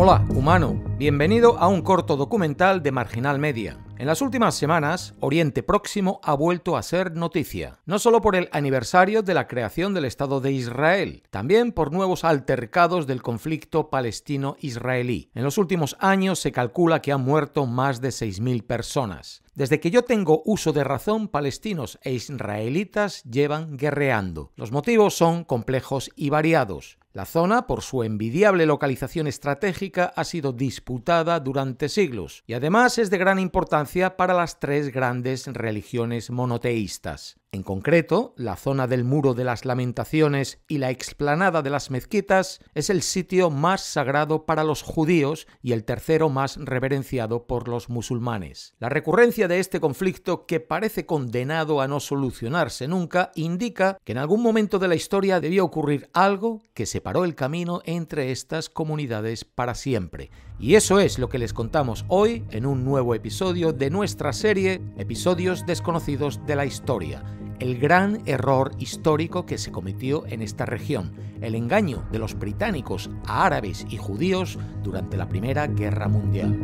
Hola, humano. Bienvenido a un corto documental de Marginal Media. En las últimas semanas, Oriente Próximo ha vuelto a ser noticia, no solo por el aniversario de la creación del Estado de Israel, también por nuevos altercados del conflicto palestino-israelí. En los últimos años se calcula que han muerto más de 6.000 personas. Desde que yo tengo uso de razón, palestinos e israelitas llevan guerreando. Los motivos son complejos y variados. La zona, por su envidiable localización estratégica, ha sido disputada durante siglos y además es de gran importancia para las tres grandes religiones monoteístas. En concreto, la zona del Muro de las Lamentaciones y la explanada de las mezquitas es el sitio más sagrado para los judíos y el tercero más reverenciado por los musulmanes. La recurrencia de este conflicto, que parece condenado a no solucionarse nunca, indica que en algún momento de la historia debió ocurrir algo que separó el camino entre estas comunidades para siempre. Y eso es lo que les contamos hoy en un nuevo episodio de nuestra serie Episodios desconocidos de la historia el gran error histórico que se cometió en esta región, el engaño de los británicos a árabes y judíos durante la Primera Guerra Mundial.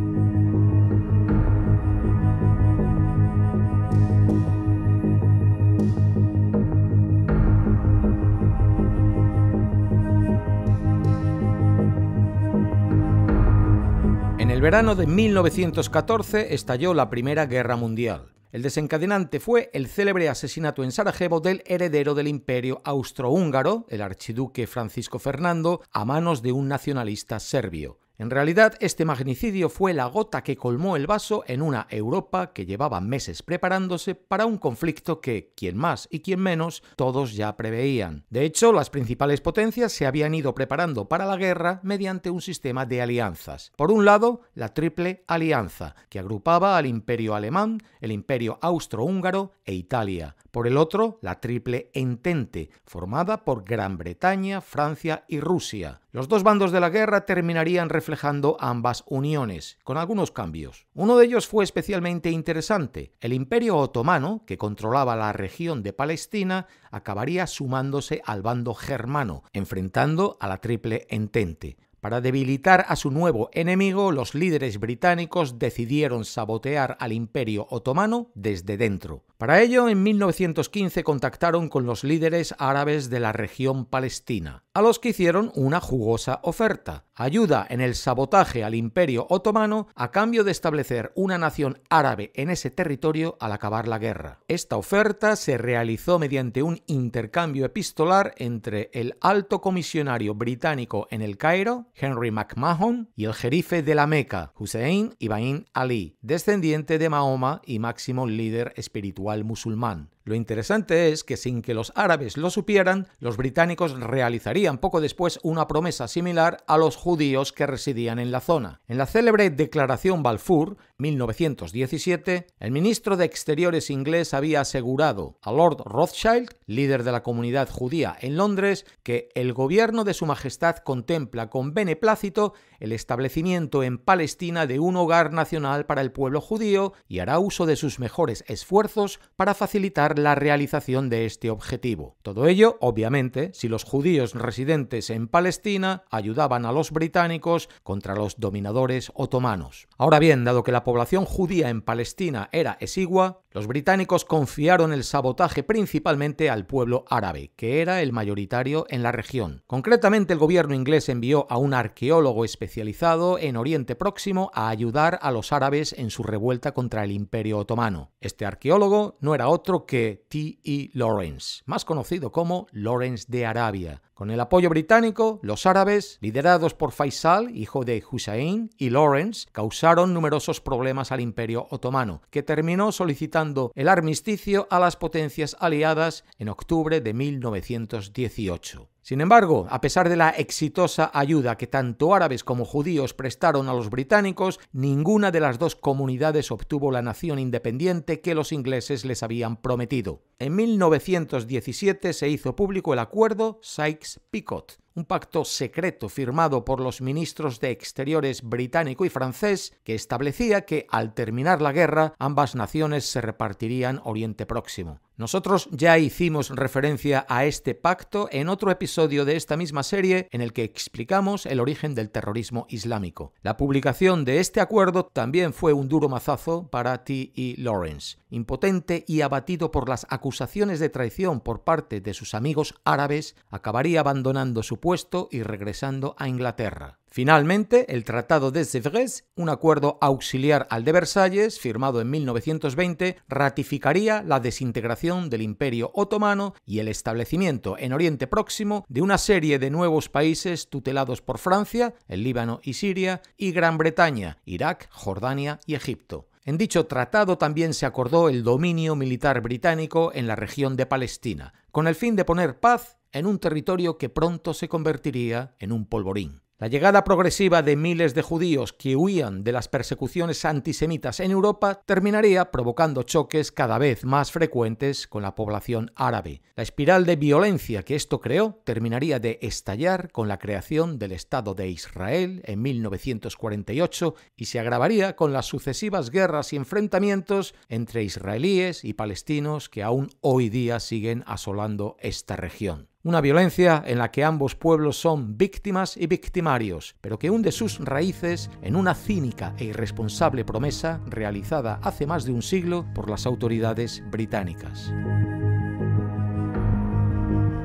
En el verano de 1914 estalló la Primera Guerra Mundial. El desencadenante fue el célebre asesinato en Sarajevo del heredero del imperio austrohúngaro, el archiduque Francisco Fernando, a manos de un nacionalista serbio. En realidad, este magnicidio fue la gota que colmó el vaso en una Europa que llevaba meses preparándose para un conflicto que, quien más y quien menos, todos ya preveían. De hecho, las principales potencias se habían ido preparando para la guerra mediante un sistema de alianzas. Por un lado, la Triple Alianza, que agrupaba al Imperio Alemán, el Imperio Austrohúngaro e Italia. Por el otro, la Triple Entente, formada por Gran Bretaña, Francia y Rusia. Los dos bandos de la guerra terminarían reflejando ambas uniones, con algunos cambios. Uno de ellos fue especialmente interesante. El Imperio Otomano, que controlaba la región de Palestina, acabaría sumándose al bando germano, enfrentando a la Triple Entente. Para debilitar a su nuevo enemigo, los líderes británicos decidieron sabotear al imperio otomano desde dentro. Para ello, en 1915 contactaron con los líderes árabes de la región palestina a los que hicieron una jugosa oferta, ayuda en el sabotaje al imperio otomano a cambio de establecer una nación árabe en ese territorio al acabar la guerra. Esta oferta se realizó mediante un intercambio epistolar entre el alto comisionario británico en el Cairo, Henry McMahon, y el jerife de la Meca, Hussein Ibn Ali, descendiente de Mahoma y máximo líder espiritual musulmán. Lo interesante es que sin que los árabes lo supieran, los británicos realizarían poco después una promesa similar a los judíos que residían en la zona. En la célebre Declaración Balfour, 1917, el ministro de Exteriores inglés había asegurado a Lord Rothschild, líder de la comunidad judía en Londres, que el gobierno de Su Majestad contempla con beneplácito el establecimiento en Palestina de un hogar nacional para el pueblo judío y hará uso de sus mejores esfuerzos para facilitar la realización de este objetivo. Todo ello, obviamente, si los judíos residentes en Palestina ayudaban a los británicos contra los dominadores otomanos. Ahora bien, dado que la población judía en Palestina era esigua, los británicos confiaron el sabotaje principalmente al pueblo árabe, que era el mayoritario en la región. Concretamente, el gobierno inglés envió a un arqueólogo especializado en Oriente Próximo a ayudar a los árabes en su revuelta contra el Imperio Otomano. Este arqueólogo no era otro que T. E. Lawrence, más conocido como Lawrence de Arabia. Con el apoyo británico, los árabes, liderados por Faisal, hijo de Hussein, y Lawrence, causaron numerosos problemas problemas al Imperio Otomano, que terminó solicitando el armisticio a las potencias aliadas en octubre de 1918. Sin embargo, a pesar de la exitosa ayuda que tanto árabes como judíos prestaron a los británicos, ninguna de las dos comunidades obtuvo la nación independiente que los ingleses les habían prometido. En 1917 se hizo público el acuerdo Sykes-Picot, un pacto secreto firmado por los ministros de Exteriores británico y francés que establecía que al terminar la guerra ambas naciones se repartirían Oriente Próximo. Nosotros ya hicimos referencia a este pacto en otro episodio de esta misma serie en el que explicamos el origen del terrorismo islámico. La publicación de este acuerdo también fue un duro mazazo para T.E. Lawrence. Impotente y abatido por las acusaciones de traición por parte de sus amigos árabes, acabaría abandonando su puesto y regresando a Inglaterra. Finalmente, el Tratado de Sèvres, un acuerdo auxiliar al de Versalles, firmado en 1920, ratificaría la desintegración del Imperio Otomano y el establecimiento en Oriente Próximo de una serie de nuevos países tutelados por Francia, el Líbano y Siria, y Gran Bretaña, Irak, Jordania y Egipto. En dicho tratado también se acordó el dominio militar británico en la región de Palestina, con el fin de poner paz en un territorio que pronto se convertiría en un polvorín. La llegada progresiva de miles de judíos que huían de las persecuciones antisemitas en Europa terminaría provocando choques cada vez más frecuentes con la población árabe. La espiral de violencia que esto creó terminaría de estallar con la creación del Estado de Israel en 1948 y se agravaría con las sucesivas guerras y enfrentamientos entre israelíes y palestinos que aún hoy día siguen asolando esta región. Una violencia en la que ambos pueblos son víctimas y victimarios, pero que hunde sus raíces en una cínica e irresponsable promesa realizada hace más de un siglo por las autoridades británicas.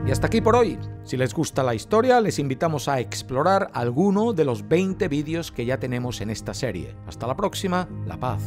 Y hasta aquí por hoy. Si les gusta la historia, les invitamos a explorar alguno de los 20 vídeos que ya tenemos en esta serie. Hasta la próxima, la paz.